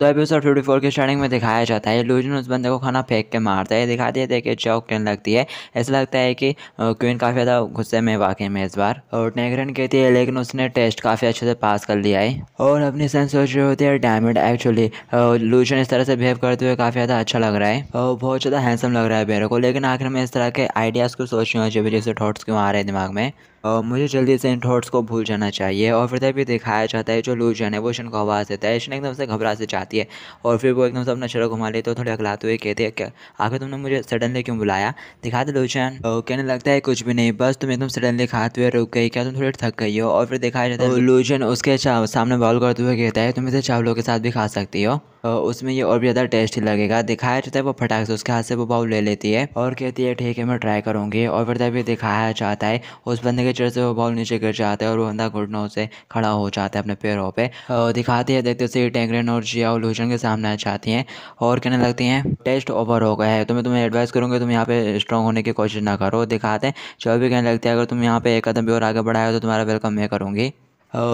तो episode fifty four के starting में दिखाया जाता है लूजन उस बंदे को खाना फेंक के मारता है दिखा दिया देखिए चौक क्वीन लगती है ऐसा लगता है कि क्वीन काफ़ी ज़्यादा गुस्से में वाकई में इस बार और नेगरन कहती है लेकिन उसने टेस्ट काफ़ी अच्छे से पास कर लिया है और अपनी सेंस सोच रही होती है डायमंड एक्चुअली लूजन इस तरह से बिहेव करते हुए काफ़ी ज़्यादा अच्छा लग रहा है और बहुत ज़्यादा हैंडसम लग रहा है मेरे को लेकिन आखिर में इस तरह के आइडियाज़ को सोचनी चाहिए जैसे थॉट्स क्यों आ रहे हैं दिमाग में और मुझे जल्दी से इन थॉट्स को भूल जाना चाहिए और फिर तभी दिखाया जाता है जो लूजन है वो शन को आवाज़ देता है इसने एकदम से घबरा से जाती है और फिर वो एकदम से अपना चेहरा घुमा लेते तो थोड़े अकलाते हुए कहते हैं आखिर तुमने मुझे सडनली क्यों बुलाया दिखा दे लूजन कहने लगता है कुछ भी नहीं बस तुम एकदम सडनली खाते हुए रुक गई क्या तुम थोड़ी थक गई हो और फिर दिखाया जाता है लूजन उसके सामने बॉल करते हुए कहता है तुम इसे चावलों के साथ भी खा सकती हो उसमें ये और भी ज़्यादा टेस्टी लगेगा दिखाया जाता है वो फटाक से उसके हाथ से वो बाउल ले लेती है और कहती है ठीक है मैं ट्राई करूँगी और फिर ये दिखाया जाता है उस बंदे के चढ़ से वो बाउल नीचे गिर जाता है और वो बंदा घुटनों से खड़ा हो जाता है अपने पैरों पर दिखाती है देखते से टेंगरेन और जिया लूजन के सामने आ जाती हैं और कहने लगती हैं टेस्ट ओवर हो गया है तो मैं तुम्हें एडवाइस करूँगी तुम यहाँ पर स्ट्रॉन्ग होने की कोशिश ना करो दिखाते हैं जो भी कहने लगती है अगर तुम यहाँ पर एक कदम भी और आगे बढ़ाए तो तुम्हारा वेलकम मैं करूँगी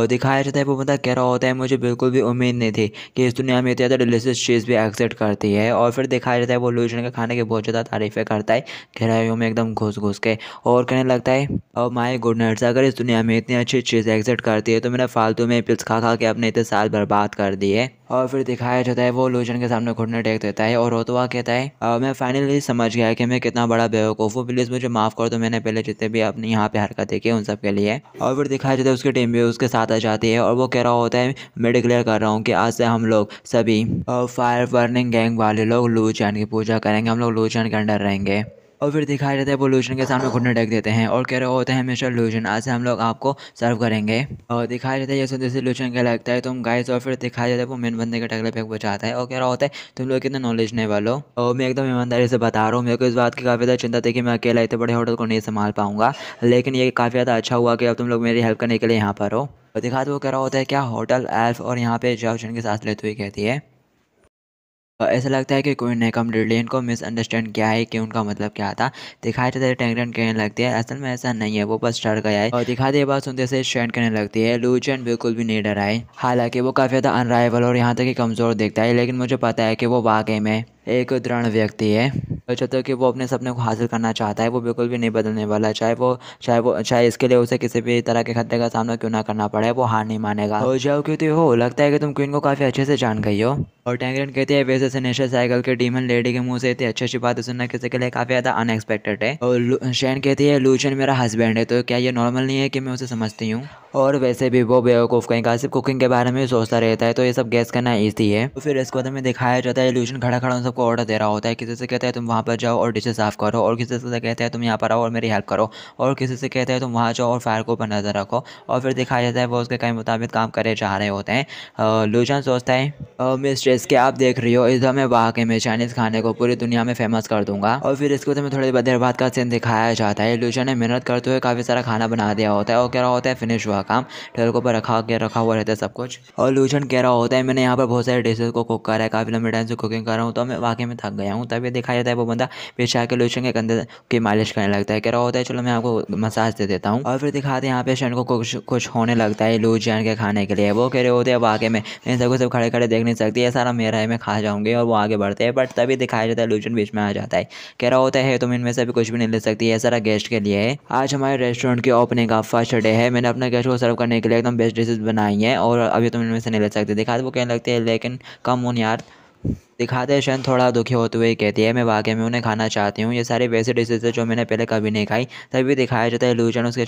दिखाया जाता है वो बंदा कह रहा होता है मुझे बिल्कुल भी उम्मीद नहीं थी कि इस दुनिया में इतनी ज़्यादा डिलीशियस चीज़ भी एक्सेप्ट करती है और फिर दिखाया जाता है वो लोजन के खाने की बहुत ज़्यादा तारीफ़ें करता है गहराइयों में एकदम घुस घुस के और कहने लगता है और माई गुडनेस अगर इस दुनिया में इतनी अच्छी चीज़ एक्सेप्ट करती है तो मैंने फालतू में पिल्स खा खा के अपने इतने साल बर्बाद कर दिए और फिर दिखाया जाता है वो लूजन के सामने घुटने टेक देता है और रोतवा कहता है मैं फाइनली समझ गया कि मैं कितना बड़ा बेवकूफ़ हूँ प्लीज़ मुझे माफ़ कर दो मैंने पहले जितने भी अपनी यहाँ पे हरकत देखी उन सब के लिए और फिर दिखाया जाता है उसकी टीम भी उसके साथ आ जाती है और वो कह रहा होता है मैं डिक्लेयर कर रहा हूँ कि आज से हम लोग सभी फायर बर्निंग गैंग वाले लोग लूचैन की पूजा करेंगे हम लोग लूचैन के अंडर रहेंगे और फिर दिखाई देता है पोल्यूशन के सामने घुटने टेक देते हैं और कह रहे होते हैं मिस्टर लूशन आज हम लोग आपको सर्व करेंगे और दिखाई देता है जैसे जैसे लूशन क्या लगता है तुम तो गाइस और फिर दिखाई देता है वो मेन बंदे के टकले पे बचाता है और कह रहा होता है तुम लोग कितने नॉलेज नहीं वालो और मैं एकदम ईमानदारी से बता रहा हूँ मेरे को इस बात की काफ़ी ज़्यादा चिंता थी कि मैं अकेला इतने बड़े होटल को नहीं संभाल पाऊँगा लेकिन ये काफ़ी ज़्यादा अच्छा हुआ कि अब तुम लोग मेरी हेल्प करने के लिए यहाँ पर हो दिखाते वो कह रहा होता है क्या होटल एल्फ और यहाँ पे जॉर्जन के साथ लेते हुए कहती है ऐसा लगता है कि क्वीन ने कम्प्लीटली को मिसअंडरस्टैंड किया है कि उनका मतलब क्या था दिखाई तो देते टैंगरन कहने लगती है असल में ऐसा नहीं है वो बस डर गया है और दिखा दे बात सुनते से स्टैंड करने लगती है लूचन बिल्कुल भी नहीं डरा है हालांकि वो काफ़ी ज़्यादा अनराइवल और यहाँ तक ही कमज़ोर दिखता है लेकिन मुझे पता है कि वो वाकई में एक दृढ़ व्यक्ति है चाहते कि वो अपने सपने को हासिल करना चाहता है वो बिल्कुल भी नहीं बदलने वाला चाहे वो चाहे वो चाहे इसके लिए उसे किसी भी तरह के खतरे का सामना क्यों ना करना पड़े वो हार नहीं मानेगा और जाओ क्यों तो हो लगता है कि तुम क्वीन को काफ़ी अच्छे से जान गई हो और टैंगरन कहते हैं वैसे से साइकिल के डीमन लेडी के मुंह से इतनी अच्छी अच्छी बातें सुनना किसी के लिए काफी ज्यादा अनएक्सपेक्टेड है और शैन कहती है लूचन मेरा हस्बैंड है तो क्या ये नॉर्मल नहीं है कि मैं उसे समझती हूँ और वैसे भी वो बेवकूफ़ कहीं का सिर्फ कुकिंग के बारे में सोचता रहता है तो ये सब गैस करना ईजी है तो फिर इसको तो हमें दिखाया जाता है लूचन खड़ा खड़ा उन सबको ऑर्डर दे रहा होता है किसी से कहता है तुम वहाँ पर जाओ और डिशेज साफ करो और किसी से कहता है तुम यहाँ पर आओ और मेरी हेल्प करो और किसी से कहते हैं तुम वहाँ जाओ और फायर को ऊपर नज़र रखो और फिर दिखाया जाता है वो उसके कई मुताबिक काम करे जा रहे होते हैं लूचन सोचता है मिस इसके आप देख रही हो इधर मैं के में चाइनीज़ खाने को पूरी दुनिया में फेमस कर दूंगा और फिर इसको तुम्हें तो थोड़ी देर बाद का सीन दिखाया जाता है लूचा ने मेहनत करते हुए काफ़ी सारा खाना बना दिया होता है और कह रहा होता है फिनिश हुआ काम टेलको पर रखा गया रखा हुआ रहता है सब कुछ और लूचन कह रहा होता है मैंने यहाँ पर बहुत सारे डिशेज को कुक करा है काफ़ी लंबे टाइम से कुकिंग कर रहा हूँ तो मैं वाकई में थक गया हूँ तभी दिखाया जाता है वो बंदा पेशा के लूचन के कंधे की मालिश करने लगता है कह रहा होता है चलो मैं आपको मसाज दे देता हूँ और फिर दिखाते हैं यहाँ पे शन को कुछ कुछ होने लगता है लूचन के खाने के लिए वो कह रहे होते हैं वाकई में इन सबको सब खड़े खड़े देख नहीं सकती है सारा मेरा है मैं खा जाऊँगी और वो आगे बढ़ते हैं बट तभी दिखाया जाता है लूजन बीच में आ जाता है कह रहा होता है तुम इनमें से भी कुछ भी नहीं ले सकती है सारा गेस्ट के लिए है आज हमारे रेस्टोरेंट की ओपनिंग का फर्स्ट डे है मैंने अपने गेस्ट को सर्व करने के लिए एकदम बेस्ट डिशेज बनाई हैं और अभी तुम इनमें से नहीं ले सकते दिखा वो कहने लगती है लेकिन कम उन यार दिखाते हैं शन थोड़ा दुखी होते हुए कहती है मैं वाकई में उन्हें खाना चाहती हूँ ये सारी वैसे डिशेज है जो मैंने पहले कभी नहीं खाई तभी दिखाया जाता है लूचन उसके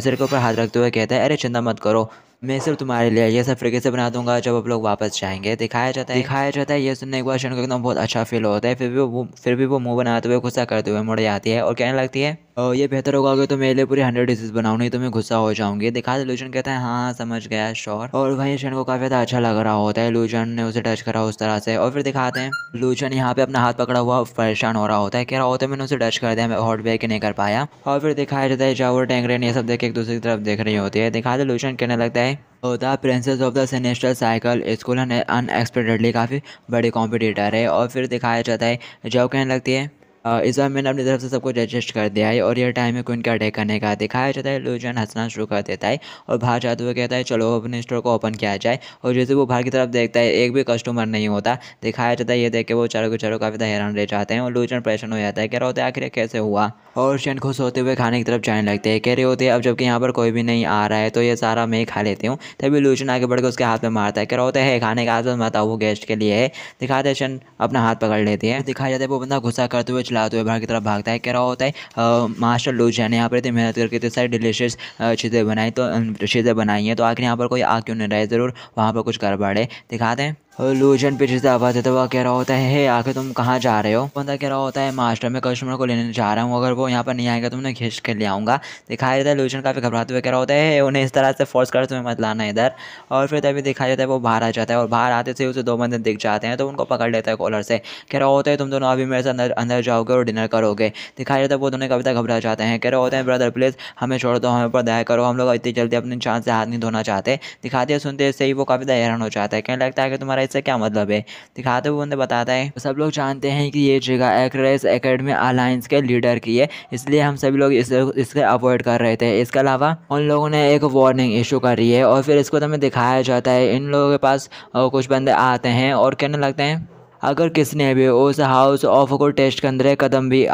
सिर के ऊपर हाथ रखते हुए कहते हैं अरे चिंता मत करो मैं सिर्फ तुम्हारे लिए ये सब फ्रिके से बना दूंगा जब आप लोग वापस जाएंगे दिखाया जाता है दिखाया जाता है ये सुनने के बाद शरण को एकदम बहुत अच्छा फील होता है फिर भी वो फिर भी वो मुंह बनाते हुए गुस्सा करते हुए मुड़ जाती है और कहने लगती है और ये बेहतर होगा कि तो मेरे लिए पूरी हंड्रेड डिशेज बनाओ नहीं तो मैं गुस्सा हो जाऊंगी दिखा दे लूजन कहता है हाँ समझ गया श्योर और वहीं शरण को काफ़ी ज़्यादा अच्छा लग रहा होता है लूजन ने उसे टच करा उस तरह से और फिर दिखाते हैं लूजन यहाँ पे अपना हाथ पकड़ा हुआ परेशान हो रहा होता है कह रहा होता है मैंने उसे टच कर दिया मैं हॉट बैग नहीं कर पाया और फिर दिखाया जाता है जाओ टैंगरेन ये सब देख एक दूसरे की तरफ देख रही होती है दिखा दे लूजन कहने लगता है है the princess of the sinister cycle स्कूलन अनएक्सपेक्टेडली काफ़ी बड़े कॉम्पिटिटर है और फिर दिखाया जाता है जॉब कहने लगती है इस बार मैंने अपनी तरफ से सबको एडजस्ट कर दिया है और यह टाइम है क्विन का अटैक करने का दिखाया जाता है लोजन हंसना शुरू कर देता है और बाहर जाते हुए कहता है चलो अपने स्टोर को ओपन किया जाए और जैसे वो बाहर की तरफ देखता है एक भी कस्टमर नहीं होता दिखाया जाता है ये देख के वो चारों के चारों काफ़ी हैरान रह जाते हैं और लोजन परेशान हो जाता है कह रहा होता है आखिर कैसे हुआ और शन खुश होते हुए खाने की तरफ जाने लगते हैं कह रहे होते हैं अब जबकि यहाँ पर कोई भी नहीं आ रहा है तो ये सारा मैं खा लेती हूँ तभी लूचन आगे बढ़ के उसके हाथ में मारता है कह रहा होता है खाने का आसपास मत आओ वो गेस्ट के लिए है दिखाते शन अपना हाथ पकड़ लेती है दिखाया जाता है वो बंदा गुस्सा करते हुए चलाते हुए बाहर की तरफ भागता है कह रहा होता है मास्टर लूजैन ने यहाँ पर इतनी मेहनत करके इतनी सारी डिलीशियस चीज़ें बनाई तो चीज़ें बनाई हैं तो आखिर यहाँ पर कोई आ क्यों नहीं रहा है ज़रूर वहाँ पर कुछ गड़बड़ है दिखाते हैं लूजन पीछे से आवाज़ देता हुआ कह रहा होता है हे आखिर तुम कहाँ जा रहे हो बंदा कह रहा होता है मास्टर मैं कस्टमर को लेने जा रहा हूँ अगर वो यहाँ पर नहीं आएगा तो मैं खींच के ले आऊँगा दिखाई देता है लूजन काफ़ी घबराते हुए कह रहा होता है उन्हें इस तरह से फोर्स कर तुम्हें मत लाना इधर और फिर तभी दिखाई देता है वो बाहर आ जाता है और बाहर आते से उसे दो बंदे दिख जाते हैं तो उनको पकड़ लेता है कॉलर से कह रहा होता है तुम दोनों अभी मेरे से अंदर अंदर जाओगे और डिनर करोगे दिखाई देता है वो दोनों कभी तक घबरा जाते हैं कह रहे होते हैं ब्रदर प्लीज़ हमें छोड़ दो हमें पर दया करो हम लोग इतनी जल्दी अपने चांद से हाथ नहीं धोना चाहते दिखाते सुनते से ही वो काफ़ी हैरान हो जाता है कहने लगता है कि तुम्हारा रहा है इसका क्या मतलब है दिखाते हुए बंदे बताता है सब लोग जानते हैं कि ये जगह एक्रेस एकेडमी अलायंस के लीडर की है इसलिए हम सभी लोग इस, इसके अवॉइड कर रहे थे इसके अलावा उन लोगों ने एक वार्निंग इशू करी है और फिर इसको तुम्हें दिखाया जाता है इन लोगों के पास कुछ बंदे आते हैं और कहने लगते हैं अगर किसी ने भी उस हाउस ऑफ को टेस्ट के अंदर कदम भी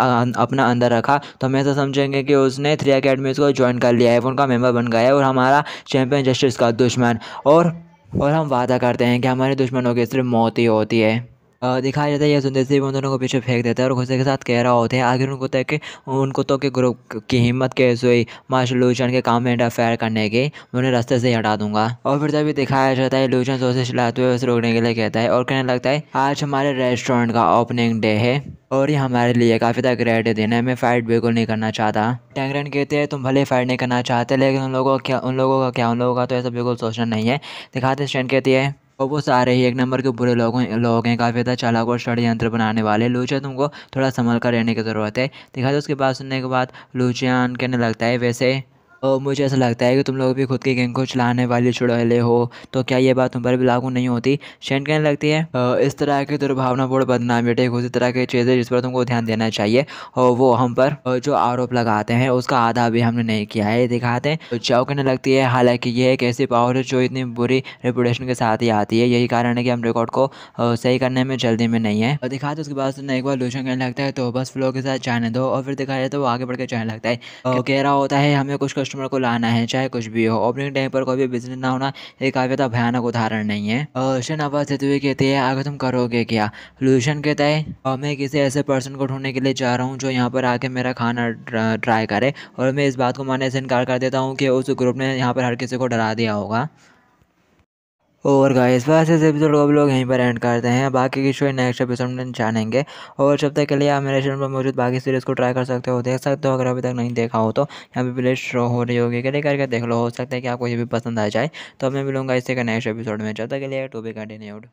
अपना अंदर रखा तो हम ऐसा समझेंगे कि उसने थ्री अकेडमीज़ को ज्वाइन कर लिया है उनका मेंबर बन गया है और हमारा चैंपियन जस्टिस का दुश्मन और और हम वादा करते हैं कि हमारे दुश्मनों की सिर्फ मौत ही होती है दिखाया जाता है यह सुंदर सिंह उन दोनों को पीछे फेंक देता है और गुस्से के साथ कह रहा होते हैं आखिर उनको तक कि उनको तो के ग्रुप की हिम्मत कैसे हुई मार्शल लूचन के काम में इंटरफेयर करने की उन्हें रास्ते से हटा दूंगा और फिर तभी दिखाया जाता है लूचन सोचे चलाते हुए उसे रोकने के लिए कहता है और कहने लगता है आज हमारे रेस्टोरेंट का ओपनिंग डे है और ये हमारे लिए काफ़ी तक ग्रेट दिन है मैं फ़ाइट बिल्कुल नहीं करना चाहता टैंगरन कहते हैं तुम भले फाइट नहीं करना चाहते लेकिन उन लोगों का क्या उन लोगों का क्या उन लोगों का तो ऐसा बिल्कुल सोचना नहीं है दिखाते स्टैंड कहती है और वो सारे ही एक नंबर के बुरे लोग लोग हैं काफ़ी ज़्यादा चालाक और षडयंत्र बनाने वाले लूचा तुमको थोड़ा संभल कर रहने की ज़रूरत है दिखा दो उसके बाद सुनने के बाद लूचियान कहने लगता है वैसे और मुझे ऐसा लगता है कि तुम लोग भी खुद की गैंग को चलाने वाले चुड़ैले हो तो क्या ये बात तुम पर भी लागू नहीं होती शेंट कहने लगती है इस तरह की दुर्भावनापूर्ण बदनाम बेटे उसी तरह की चीज़ें जिस पर तुमको ध्यान देना चाहिए और वो हम पर जो आरोप लगाते हैं उसका आधा भी हमने नहीं किया है दिखाते हैं तो चाव कहने लगती है हालांकि ये एक ऐसी पावर है जो इतनी बुरी रेपुटेशन के साथ ही आती है यही कारण है कि हम रिकॉर्ड को सही करने में जल्दी में नहीं है और दिखाते उसके बाद एक बार लूशन कहने लगता है तो बस फ्लो के साथ जाने दो और फिर दिखाया तो वो आगे बढ़ के जाने लगता है कह रहा होता है हमें कुछ कुछ कस्टमर को लाना है चाहे कुछ भी हो ओपनिंग टाइम पर कोई भी बिजनेस ना होना एक काफी भयानक उदाहरण नहीं है क्वेश्चन आवाज देते हुए कहती है आगे तुम करोगे क्या लूशन कहता है और मैं किसी ऐसे पर्सन को ढूंढने के लिए जा रहा हूँ जो यहाँ पर आके मेरा खाना ट्राई करे और मैं इस बात को मानने से इनकार कर देता हूँ कि उस ग्रुप ने यहाँ पर हर किसी को डरा दिया होगा और गाइस बस इस एपिसोड को अब लोग यहीं पर एंड करते हैं बाकी की शो नेक्स्ट एपिसोड में जानेंगे और जब तक के लिए आप मेरे चैनल पर मौजूद बाकी सीरीज़ को ट्राई कर सकते हो देख सकते हो अगर अभी तक नहीं देखा हो तो यहाँ पे प्ले शो हो रही होगी क्लिक करके देख लो हो सकता है कि आपको ये भी पसंद आ जाए तो अब मैं मिलूंगा का नेक्स्ट एपिसोड में जब तक के लिए टू बी कंटिन्यूड